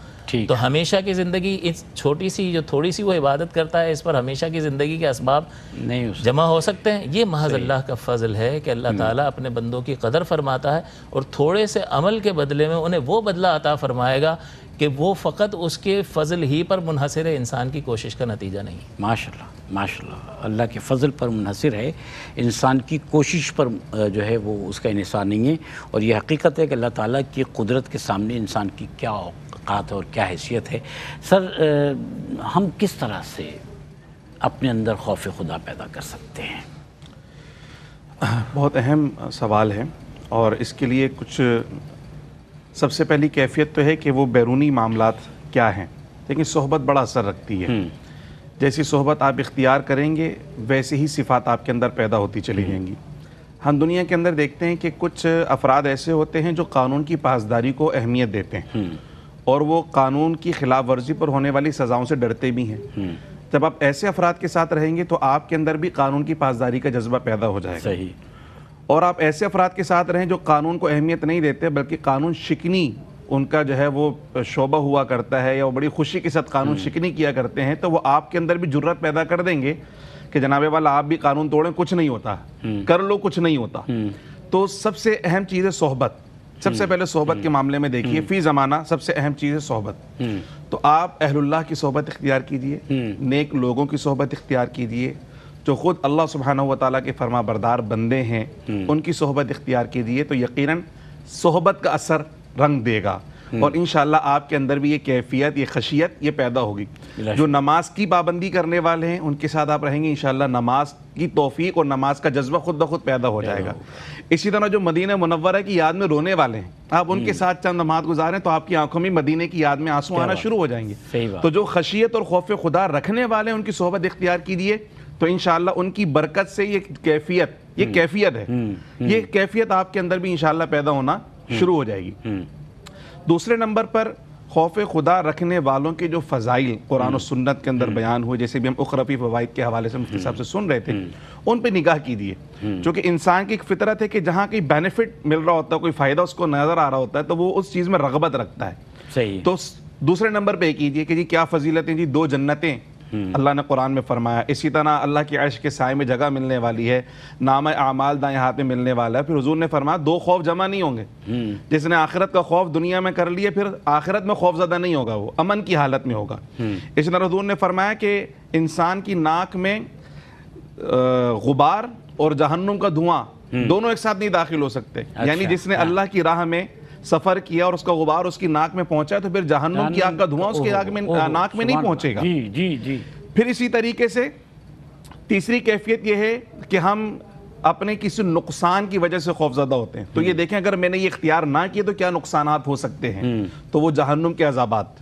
तो हमेशा की ज़िंदगी इस छोटी सी जो थोड़ी सी वो इबादत करता है इस पर हमेशा की ज़िंदगी के असबाब नहीं जमा हो सकते हैं ये महज अल्लाह का फजल है कि अल्लाह हम्म। ताला अपने बंदों की कदर फरमाता है और थोड़े से अमल के बदले में उन्हें वो बदला अता फरमाएगा कि वो फ़कत उसके फ़जल ही पर मुनहसर इंसान की कोशिश का नतीजा नहीं माशा माशा
अल्लाह के फ़जल पर मुनहसर है इंसान की कोशिश पर जो है वो उसका इसार नहीं है और यह हकीकत है कि अल्लाह ताली की कुदरत के सामने इंसान की क्या औकात और क्या हैसियत है सर आ, हम किस तरह से अपने अंदर खौफ खुदा पैदा कर सकते हैं
बहुत अहम सवाल है और इसके लिए कुछ सबसे पहली कैफियत तो है कि वो बैरूनी मामला क्या हैं लेकिन सोहबत बड़ा असर रखती है हम्म। जैसी सोहबत आप इख्तियार करेंगे वैसे ही सिफात आपके अंदर पैदा होती चली हम्म। जाएंगी हम दुनिया के अंदर देखते हैं कि कुछ अफराद ऐसे होते हैं जो कानून की पासदारी को अहमियत देते हैं हम्म। और वो कानून की खिलाफ वर्जी पर होने वाली सज़ाओं से डरते भी हैं जब आप ऐसे अफराद के साथ रहेंगे तो आपके अंदर भी कानून की पासदारी का जज्बा पैदा हो जाएगा सही और आप ऐसे अफराद के साथ रहें जो कानून को अहमियत नहीं देते बल्कि कानून शिकनी उनका जो है वो शोबा हुआ करता है या वो बड़ी खुशी के साथ कानून हम्म। शिकनी किया करते हैं तो वो आपके अंदर भी जरूरत पैदा कर देंगे कि जनाबे वाला आप भी कानून तोड़ें कुछ नहीं होता हम्म। कर लो कुछ नहीं होता हम्म। तो सबसे अहम चीज़ है सोहबत सबसे पहले सोहबत के मामले में देखिए फी ज़माना सबसे अहम चीज़ है सोहबत तो आप अहल्लाह की सोहबत इख्तियार कीजिए नेक लोगों की सोहबत इख्तियार कीजिए जो ख़ुद अल्लाह सुबहाना वाली के फरमा बरदार बंदे हैं हम्म। उनकी सोहबत इख्तियार कीजिए तो यकीन सोहबत का असर रंग देगा हम्म। और इन आपके अंदर भी ये कैफियत ये खशियत ये पैदा होगी जो नमाज की पाबंदी करने वाले हैं उनके साथ आप रहेंगे इन नमाज की तोफ़ी और नमाज का जज्बा खुद ब खुद पैदा हो जाएगा इसी तरह जो मदीना मुनवर की याद में रोने वाले हैं आप उनके हम्म। साथ चंद नमाज गुजारें तो आपकी आंखों में मदीने की याद में आंसू आना शुरू हो जाएंगे तो जो खशियत और खौफ खुदा रखने वाले हैं उनकी सोहबत इख्तियार कीजिए तो इन उनकी बरकत से ये कैफियत ये हम्म। कैफियत है हम्म, हम्म। ये कैफियत आपके अंदर भी इनशाला पैदा होना शुरू हो जाएगी दूसरे नंबर पर खौफ खुदा रखने वालों के जो फ़जाइल कुरान और सुन्नत के अंदर बयान हुए जैसे भी हम उखरफी फवाद के हवाले से मुफ्ती साहब से सुन रहे थे उन पर निगाह कीजिए क्योंकि इंसान की एक फितरत है कि जहाँ कोई बेनिफिट मिल रहा होता है कोई फ़ायदा उसको नज़र आ रहा होता है तो वो उस चीज़ में रगबत रखता है सही तो दूसरे नंबर पर कीजिए कि जी क्या फजीलतें जी दो जन्नतें हम्म। अल्लाह ने कुरान में फरमाया इसी तरह अल्लाह की अर्श के साय में जगह मिलने वाली है नाम आमाल दाएँ हाथ में मिलने वाला है फिर हजूर ने फरमाया दो खौफ जमा नहीं होंगे हम्म। जिसने आखिरत का खौफ दुनिया में कर लिया फिर आखिरत में खौफ ज़्यादा नहीं होगा वो अमन की हालत में होगा हम्म। इस तरह हजूर ने फरमाया कि इंसान की नाक में गुबार और जहन्नुम का धुआं दोनों एक साथ नहीं दाखिल हो सकते अच्छा, यानी जिसने हाँ। अल्लाह की राह में सफर किया और उसका गुबार उसकी नाक में पहुंचा तो फिर जहनुम की आग का धुआं उसके आग में नाक में नहीं पहुंचेगा जी जी जी फिर इसी तरीके से तीसरी कैफियत यह है कि हम अपने किसी नुकसान की वजह से खौफजदा होते हैं तो ये हम्म। देखें अगर मैंने ये इख्तियार ना किए तो क्या नुकसान हो सकते हैं हम्म। तो वो जहन्नुम के अजाबात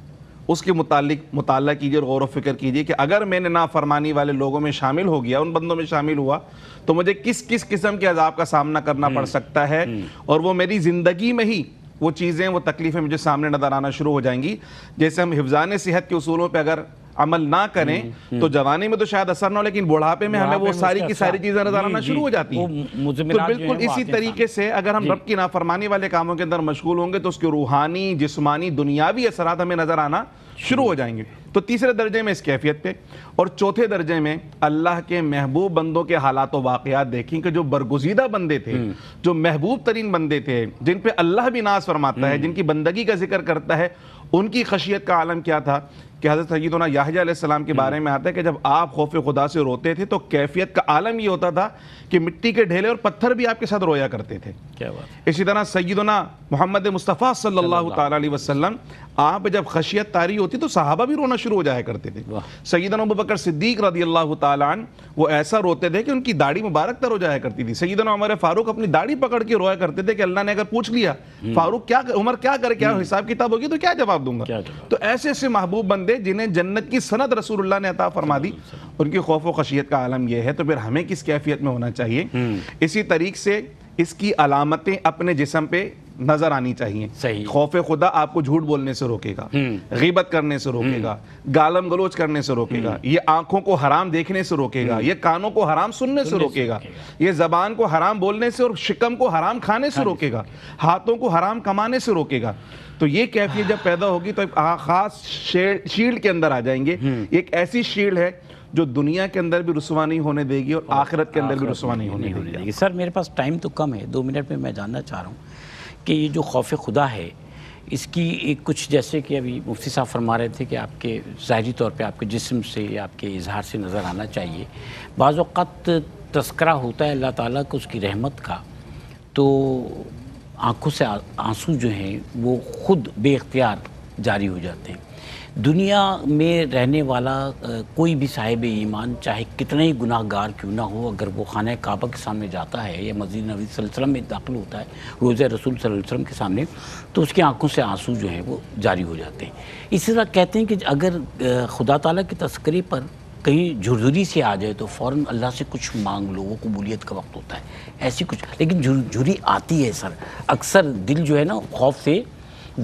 उसके मुतालिक मुताल कीजिए और गौर फिक्र कीजिए कि अगर मैंने ना फरमानी वाले लोगों में शामिल हो गया उन बंदों में शामिल हुआ तो मुझे किस किस किस्म के अजाब का सामना करना हम्म। पड़ सकता है और वो मेरी ज़िंदगी में ही वो चीज़ें वो तकलीफ़ें मुझे सामने नज़र आना शुरू हो जाएंगी जैसे हम हिफ्जान सेहत के असूलों पर अगर अमल ना करें हम्म, हम्म। तो जवानी में तो शायद असर ना हो लेकिन बुढ़ापे में हमें वो सारी की सारी चीजें नजर आना शुरू हो जाती तो है तो बिल्कुल इसी तरीके से अगर हम रब की नाफरमानी वाले कामों के अंदर मशगूल होंगे तो उसके रूहानी जिस्मानी दुनियावी असरात हमें नजर आना शुरू हो जाएंगे तो तीसरे दर्जे में इस कैफियत पे और चौथे दर्जे में अल्लाह के महबूब बंदों के हालात वाकयात देखें कि जो बरगुजीदा बंदे थे हम्म। जो महबूब तरीन बंदे थे जिन पे अल्लाह भी नाज फरमाता है हम्म। जिनकी बंदगी का जिक्र करता है उनकी खशियत का आलम क्या था कि हज़रत सैदना याहजाम के हम्म। बारे में आता है कि जब आप खौफ खुदा से रोते थे तो कैफियत का आलम ये होता था कि मिट्टी के ढेले और पत्थर भी आपके साथ रोया करते थे क्या इसी तरह सैदना मोहम्मद मुस्तफ़ा सल्लल्लाहु अलैहि वसल्लम आप जब खशियत तारी होती तो साहबा भी रोना शुरू हो जाया करते थे सैदना अबू सिद्दीक रदी अल्लाह वो ऐसा रोते थे कि उनकी दाढ़ी मुबारक तर हो जाया करती थी सैदना उमर फारूक अपनी दाढ़ी पकड़ के रोया करते थे कि अल्लाह ने अगर पूछ लिया हम्म। फारूक क्या उम्र क्या करे क्या हम्म। हिसाब किताब होगी तो क्या जवाब दूंगा तो ऐसे ऐसे महबूब बंदे दे जिन्हें जन्नत की सनत रसूलुल्लाह ने अता फरमा दी उनकी खौफ व खशियत का आलम यह है तो फिर हमें किस कैफियत में होना चाहिए हम्म। इसी तरीक से इसकी अलामतें अपने जिसम पे नजर आनी चाहिए सही खौफ खुदा आपको झूठ बोलने से रोकेगा हम्म। गिबत करने से रोकेगा हम्म। गालम गलोच करने से रोकेगा ये आंखों को हराम देखने से रोकेगा ये कानों को हराम सुनने, सुनने से रोकेगा ये जबान को हराम बोलने से और शिकम को हराम खाने से हाँ रोकेगा हाथों को हराम कमाने से रोकेगा तो ये कैफियत जब पैदा होगी तो खास शील्ड के अंदर आ जाएंगे हम्म। एक ऐसी शील्ड है जो दुनिया के अंदर भी रसवा नहीं होने देगी और आखिरत के अंदर भी रसवा नहीं होने देगी सर मेरे पास टाइम तो कम है दो मिनट में मैं जानना
चाह रहा हूँ कि ये जो खौफ खुदा है इसकी एक कुछ जैसे कि अभी मुफ्ती साहब फरमा रहे थे कि आपके ज़ाहरी तौर पे आपके जिस्म से आपके इजहार से नज़र आना चाहिए बाज़ तस्करा होता है अल्लाह ताला को उसकी रहमत का तो आंखों से आंसू जो हैं वो खुद बेख्तियार जारी हो जाते हैं दुनिया में रहने वाला कोई भी साहिब ईमान चाहे कितने ही गुनाहगार क्यों ना हो अगर वो खाना काबा के सामने जाता है या मस्जिद नबी वसल्लम में दाखिल होता है रोज़ रसूल वसल्लम के सामने तो उसकी आंखों से आंसू जो हैं वो जारी हो जाते हैं इसी तरह कहते हैं कि अगर खुदा ताला की तस्करी पर कहीं झुरझुरी से आ जाए तो फ़ौर अल्लाह से कुछ मांग लो वो कबूलियत का वक्त होता है ऐसी कुछ लेकिन झुरझुरी आती है सर
अक्सर दिल जो है ना खौफ से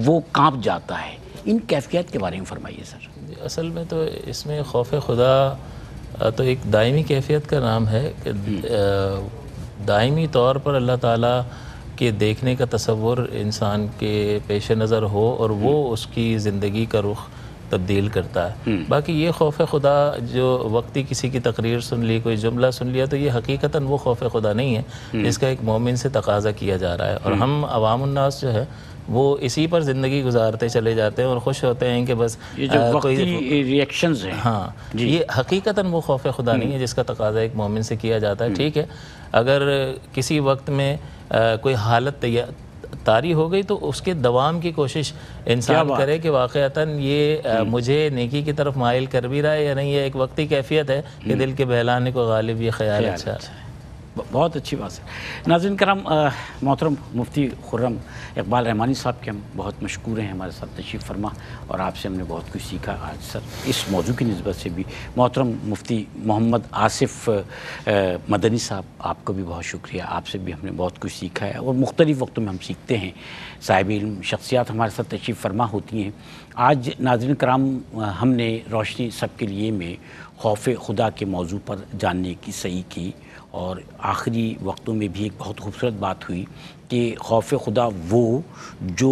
वो कांप जाता है
इन कैफियत के बारे में फरमाइए सर
असल में तो इसमें खौफ खुदा तो एक दायमी कैफियत का नाम है कि दायमी तौर पर अल्लाह ताला के देखने का तस्वुर इंसान के पेश नज़र हो और वो उसकी ज़िंदगी का रुख तब्दील करता है हम्म। बाकी ये खौफ खुदा जो वक्ती किसी की तकरीर सुन ली कोई जुमला सुन लिया तो ये हकीकता वो खौफ खुदा नहीं है जिसका हम्म। एक मोमिन से तकाजा किया जा रहा है और हम्म। हम अवामनास जो है वो इसी पर ज़िंदगी गुजारते चले जाते हैं और खुश होते हैं कि बस ये जो आ, कोई रिएक्शन है हाँ ये हकीकता वो खौफ खुदा नहीं है जिसका तकाजा एक मोमिन से किया जाता है ठीक है अगर किसी वक्त में आ, कोई हालत तारी हो गई तो उसके दवाम की कोशिश इंसान करे कि वाक़ता ये हम्म। मुझे नेकी की तरफ मायल कर भी रहा है या नहीं ये एक वक्ती कैफियत है कि हम्म। दिल के बहलाने को गालिब ये ख्याल अच्छा है अच्छा
बहुत अच्छी बात है नाजिन कराम मोहतरम मुफ्ती खुर्रम इकबाल रहमानी साहब के हम बहुत मशहूर हैं हमारे साथ तशीफ फरमा और आपसे हमने बहुत कुछ सीखा आज सर इस मौजू की नस्बत से भी मोहतरम मुफ्ती मोहम्मद आसिफ आ, मदनी साहब आपको भी बहुत शुक्रिया आपसे भी हमने बहुत कुछ सीखा है और मुख्तलिफ़ वक्तों में हम सीखते हैं साहिब इल्म शख्सियात हमारे साथ तशीफ फरमा होती हैं आज नाजन कराम हमने रोशनी सब के लिए में खौफ खुदा के मौजू पर जानने की सही की और आखिरी वक्तों में भी एक बहुत खूबसूरत बात हुई कि खौफ खुदा वो जो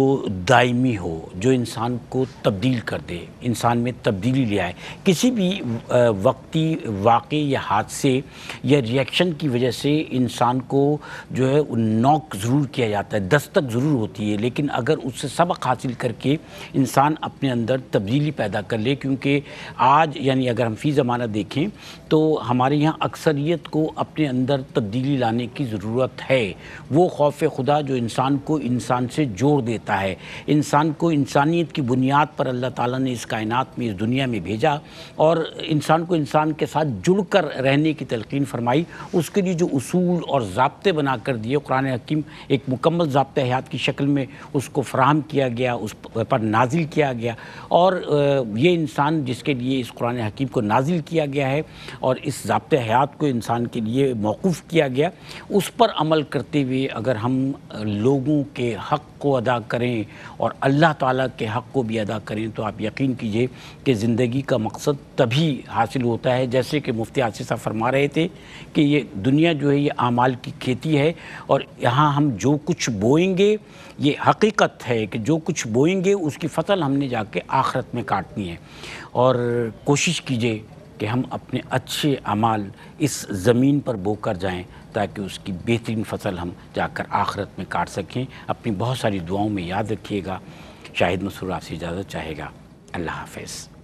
दायमी हो जो इंसान को तब्दील कर दे इंसान में तब्दीली ले आए किसी भी वक्ती वाक़ या हादसे या रिएक्शन की वजह से इंसान को जो है नॉक ज़रूर किया जाता है दस्तक ज़रूर होती है लेकिन अगर उससे सबक हासिल करके इंसान अपने अंदर तब्दीली पैदा कर ले क्योंकि आज यानी अगर हम फ़ी ज़माना देखें तो हमारे यहाँ अक्सरियत को अपने अंदर तब्दीली लाने की ज़रूरत है वो खौफ खुदा सौदा जो इंसान को इंसान से जोड़ देता है इंसान को इंसानियत की बुनियाद पर अल्लाह ताला ने इस कायनात में इस दुनिया में भेजा और इंसान को इंसान के साथ जुड़कर रहने की तलकिन फरमाई उसके लिए जो असूल और जबते बना कर दिए कुरान हकीम एक मुकम्मल जबता हयात की शक्ल में उसको फ्राहम किया गया उस पर नाजिल किया गया और ये इंसान जिसके लिए इस कुरान हकीम को नाजिल किया गया है और इस जबते हयात को इंसान के लिए मौकूफ़ किया गया उस पर अमल करते हुए अगर हम लोगों के हक़ को अदा करें और अल्लाह ताला के हक़ को भी अदा करें तो आप यकीन कीजिए कि ज़िंदगी का मकसद तभी हासिल होता है जैसे कि मुफ्ती आसिफ साहब फरमा रहे थे कि ये दुनिया जो है ये आमाल की खेती है और यहाँ हम जो कुछ बोएंगे ये हकीकत है कि जो कुछ बोएंगे उसकी फसल हमने जाके आखरत में काटनी है और कोशिश कीजिए कि हम अपने अच्छे अमाल इस ज़मीन पर बोकर जाएं ताकि उसकी बेहतरीन फसल हम जाकर आखरत में काट सकें अपनी बहुत सारी दुआओं में याद रखिएगा शाहिद मसूर आपसे इजाज़त चाहेगा अल्लाह हाफिज़